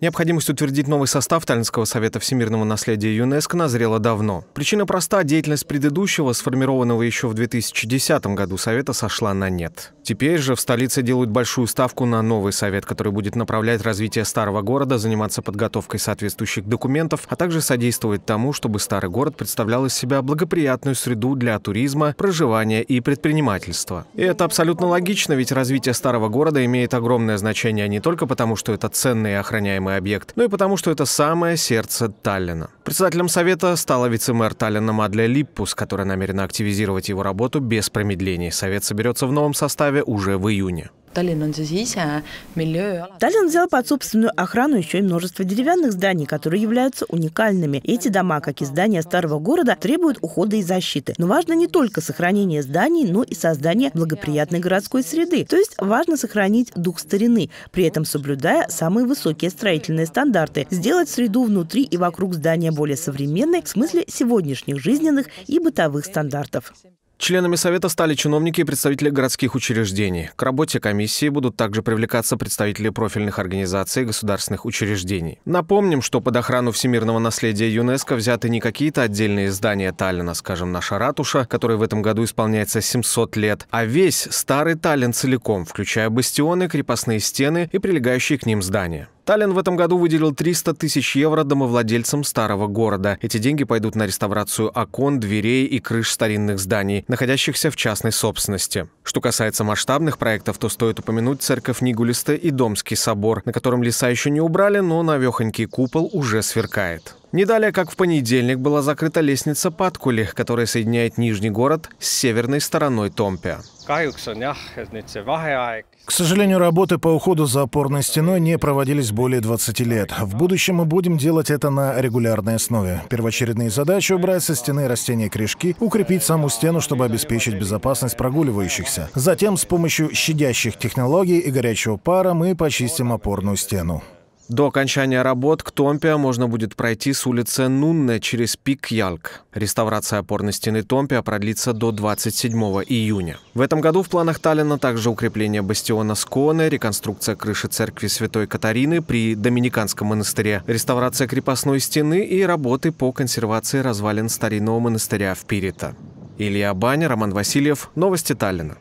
Необходимость утвердить новый состав Таллинского совета всемирного наследия ЮНЕСКО назрела давно. Причина проста – деятельность предыдущего, сформированного еще в 2010 году, совета сошла на нет. Теперь же в столице делают большую ставку на новый совет, который будет направлять развитие старого города, заниматься подготовкой соответствующих документов, а также содействовать тому, чтобы старый город представлял из себя благоприятную среду для туризма, проживания и предпринимательства. И это абсолютно логично, ведь развитие старого города имеет огромное значение не только потому, что это ценный и охраняемый объект, но и потому, что это самое сердце Таллина. Председателем совета стала вице-мэр Таллина Мадле Липпус, которая намерена активизировать его работу без промедлений. Совет соберется в новом составе Варшаве уже в июне. Таллин взял под собственную охрану еще и множество деревянных зданий, которые являются уникальными. Эти дома, как и здания старого города, требуют ухода и защиты. Но важно не только сохранение зданий, но и создание благоприятной городской среды. То есть важно сохранить дух старины, при этом соблюдая самые высокие строительные стандарты, сделать среду внутри и вокруг здания более современной в смысле сегодняшних жизненных и бытовых стандартов. Членами совета стали чиновники и представители городских учреждений. К работе комиссии будут также привлекаться представители профильных организаций и государственных учреждений. Напомним, что под охрану всемирного наследия ЮНЕСКО взяты не какие-то отдельные здания Таллина, скажем, наша ратуша, которой в этом году исполняется 700 лет, а весь старый Таллин целиком, включая бастионы, крепостные стены и прилегающие к ним здания. Таллин в этом году выделил 300 тысяч евро домовладельцам старого города. Эти деньги пойдут на реставрацию окон, дверей и крыш старинных зданий, находящихся в частной собственности. Что касается масштабных проектов, то стоит упомянуть церковь Нигулиста и Домский собор, на котором леса еще не убрали, но навехонький купол уже сверкает. Не далее, как в понедельник, была закрыта лестница Паткули, которая соединяет Нижний город с северной стороной Томпе. К сожалению, работы по уходу за опорной стеной не проводились более 20 лет. В будущем мы будем делать это на регулярной основе. Первоочередные задачи — убрать со стены растения корешки, укрепить саму стену, чтобы обеспечить безопасность прогуливающихся. Затем с помощью щадящих технологий и горячего пара мы почистим опорную стену. До окончания работ к Томпе можно будет пройти с улицы Нунне через пик Ялк. Реставрация опорной стены Томпе продлится до 27 июня. В этом году в планах Таллина также укрепление бастиона Сконе, реконструкция крыши церкви Святой Катарины при Доминиканском монастыре, реставрация крепостной стены и работы по консервации развалин старинного монастыря в Пирита. Илья Баня, Роман Васильев. Новости Таллина.